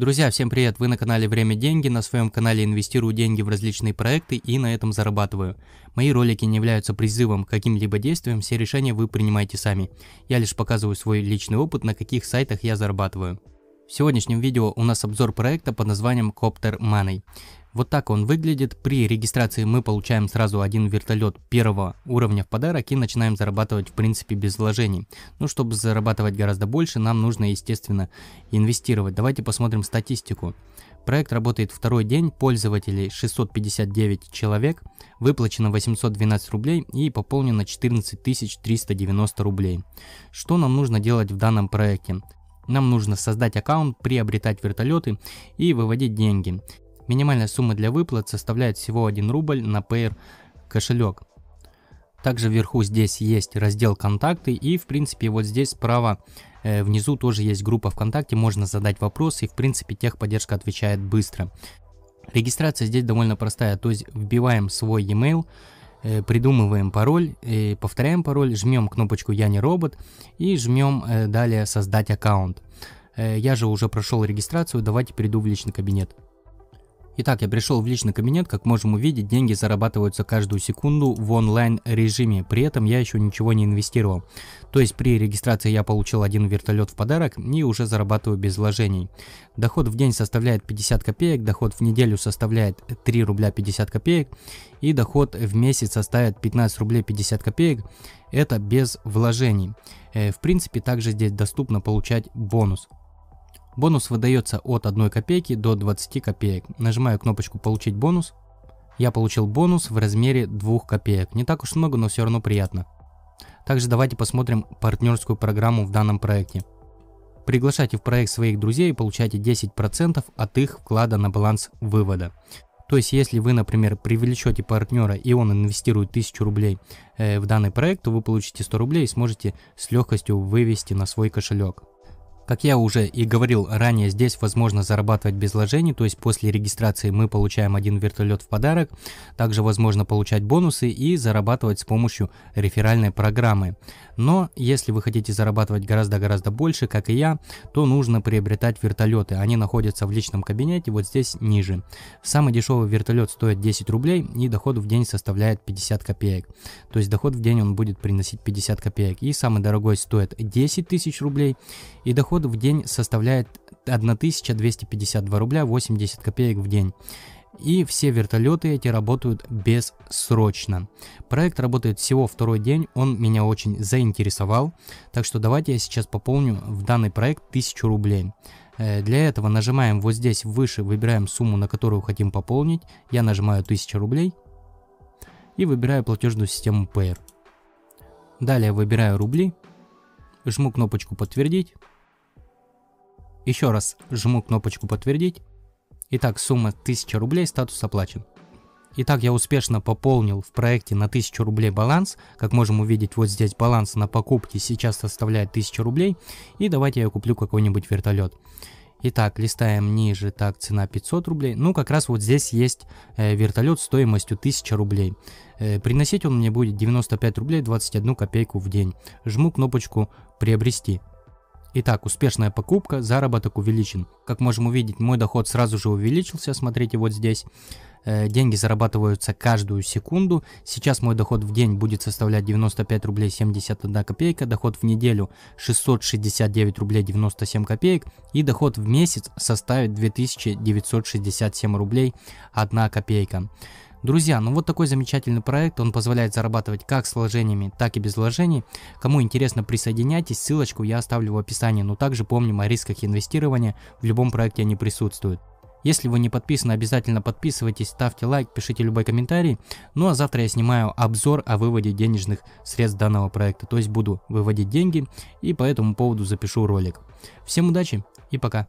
Друзья, всем привет! Вы на канале Время Деньги, на своем канале инвестирую деньги в различные проекты и на этом зарабатываю. Мои ролики не являются призывом к каким-либо действиям, все решения вы принимаете сами. Я лишь показываю свой личный опыт, на каких сайтах я зарабатываю. В сегодняшнем видео у нас обзор проекта под названием Copter Money. Вот так он выглядит. При регистрации мы получаем сразу один вертолет первого уровня в подарок и начинаем зарабатывать в принципе без вложений. Но ну, чтобы зарабатывать гораздо больше, нам нужно естественно инвестировать. Давайте посмотрим статистику. Проект работает второй день, пользователей 659 человек, выплачено 812 рублей и пополнено 14 390 рублей. Что нам нужно делать в данном проекте? Нам нужно создать аккаунт, приобретать вертолеты и выводить деньги. Минимальная сумма для выплат составляет всего 1 рубль на Payer кошелек. Также вверху здесь есть раздел «Контакты» и, в принципе, вот здесь справа э, внизу тоже есть группа ВКонтакте, можно задать вопрос и, в принципе, техподдержка отвечает быстро. Регистрация здесь довольно простая, то есть вбиваем свой e-mail, э, придумываем пароль, э, повторяем пароль, жмем кнопочку «Я не робот» и жмем э, далее «Создать аккаунт». Э, я же уже прошел регистрацию, давайте перейду в личный кабинет. Итак, я пришел в личный кабинет, как можем увидеть, деньги зарабатываются каждую секунду в онлайн режиме, при этом я еще ничего не инвестировал. То есть при регистрации я получил один вертолет в подарок и уже зарабатываю без вложений. Доход в день составляет 50 копеек, доход в неделю составляет 3 рубля 50 копеек и доход в месяц составит 15 рублей 50 копеек, это без вложений. Э, в принципе, также здесь доступно получать бонус. Бонус выдается от 1 копейки до 20 копеек. Нажимаю кнопочку «Получить бонус». Я получил бонус в размере 2 копеек. Не так уж много, но все равно приятно. Также давайте посмотрим партнерскую программу в данном проекте. Приглашайте в проект своих друзей и получайте 10% от их вклада на баланс вывода. То есть, если вы, например, привлечете партнера и он инвестирует 1000 рублей э, в данный проект, то вы получите 100 рублей и сможете с легкостью вывести на свой кошелек. Как я уже и говорил ранее, здесь возможно зарабатывать без вложений, то есть после регистрации мы получаем один вертолет в подарок, также возможно получать бонусы и зарабатывать с помощью реферальной программы. Но если вы хотите зарабатывать гораздо-гораздо больше, как и я, то нужно приобретать вертолеты. Они находятся в личном кабинете, вот здесь ниже. Самый дешевый вертолет стоит 10 рублей и доход в день составляет 50 копеек. То есть доход в день он будет приносить 50 копеек. И самый дорогой стоит 10 тысяч рублей и доход дохода в день составляет 1252 рубля 80 копеек в день. И все вертолеты эти работают бессрочно. Проект работает всего второй день, он меня очень заинтересовал. Так что давайте я сейчас пополню в данный проект 1000 рублей. Э, для этого нажимаем вот здесь выше, выбираем сумму, на которую хотим пополнить. Я нажимаю 1000 рублей и выбираю платежную систему Payer. Далее выбираю рубли, жму кнопочку подтвердить. Еще раз жму кнопочку «Подтвердить». Итак, сумма 1000 рублей, статус оплачен. Итак, я успешно пополнил в проекте на 1000 рублей баланс. Как можем увидеть, вот здесь баланс на покупке сейчас составляет 1000 рублей. И давайте я куплю какой-нибудь вертолет. Итак, листаем ниже, так, цена 500 рублей. Ну, как раз вот здесь есть э, вертолет стоимостью 1000 рублей. Э, приносить он мне будет 95 рублей 21 копейку в день. Жму кнопочку «Приобрести». Итак, успешная покупка, заработок увеличен. Как можем увидеть, мой доход сразу же увеличился, смотрите вот здесь. Э, деньги зарабатываются каждую секунду. Сейчас мой доход в день будет составлять 95 рублей 71 копейка, доход в неделю 669 рублей 97 копеек и доход в месяц составит 2967 рублей 1 копейка. Друзья, ну вот такой замечательный проект, он позволяет зарабатывать как с вложениями, так и без вложений. Кому интересно, присоединяйтесь, ссылочку я оставлю в описании, но также помним о рисках инвестирования, в любом проекте они присутствуют. Если вы не подписаны, обязательно подписывайтесь, ставьте лайк, пишите любой комментарий. Ну а завтра я снимаю обзор о выводе денежных средств данного проекта, то есть буду выводить деньги и по этому поводу запишу ролик. Всем удачи и пока!